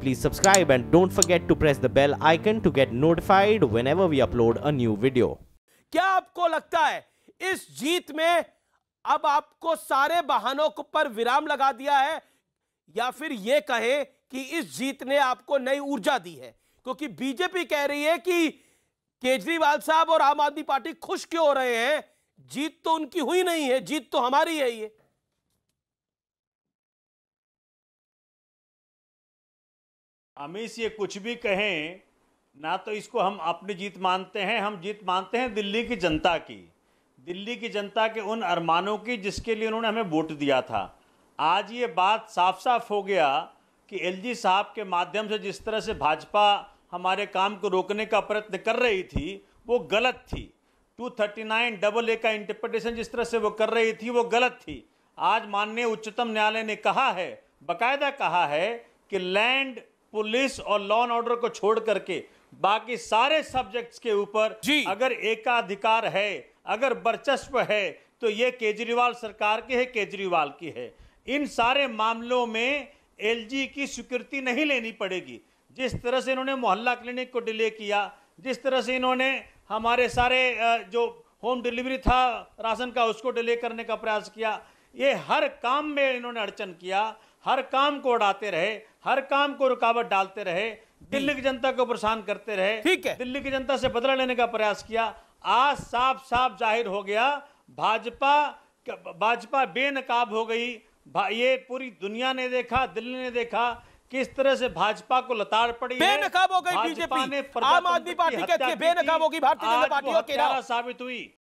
Please subscribe and don't forget to press the bell icon to get notified whenever we upload a new video. क्या आपको लगता है इस जीत में अब आपको सारे बहानों पर विराम लगा दिया है या फिर यह कहें कि इस जीत ने आपको नई ऊर्जा दी है क्योंकि बीजेपी कह रही है कि केजरीवाल साहब और आम आदमी पार्टी खुश क्यों हो रहे हैं जीत तो उनकी हुई नहीं है जीत तो हमारी है ये अमित ये कुछ भी कहें ना तो इसको हम अपनी जीत मानते हैं हम जीत मानते हैं दिल्ली की जनता की दिल्ली की जनता के उन अरमानों की जिसके लिए उन्होंने हमें वोट दिया था आज ये बात साफ साफ हो गया कि एलजी साहब के माध्यम से जिस तरह से भाजपा हमारे काम को रोकने का प्रयत्न कर रही थी वो गलत थी 239 डबल ए का इंटरप्रटेशन जिस तरह से वो कर रही थी वो गलत थी आज माननीय उच्चतम न्यायालय ने कहा है बकायदा कहा है कि लैंड पुलिस और लॉ एंड ऑर्डर को छोड़ करके बाकी सारे सब्जेक्ट्स के ऊपर अगर एकाधिकार है अगर वर्चस्व है तो ये केजरीवाल सरकार की के है केजरीवाल की है इन सारे मामलों में एलजी की स्वीकृति नहीं लेनी पड़ेगी जिस तरह से इन्होंने मोहल्ला क्लिनिक को डिले किया जिस तरह से इन्होंने हमारे सारे जो होम डिलीवरी था राशन का उसको डिले करने का प्रयास किया ये हर काम में इन्होंने अड़चन किया हर काम को उड़ाते रहे हर काम को रुकावट डालते रहे दिल्ली की जनता को परेशान करते रहे ठीक है दिल्ली की जनता से बदला लेने का प्रयास किया आज साफ साफ जाहिर हो गया भाजपा भाजपा बेनकाब हो गई ये पूरी दुनिया ने देखा दिल्ली ने देखा किस तरह से भाजपा को लताड़ पड़ी बेनकाब हो गई बीजेपी आम आदमी पार्टी बेनकाब होगी भारतीय जनता पार्टी साबित हुई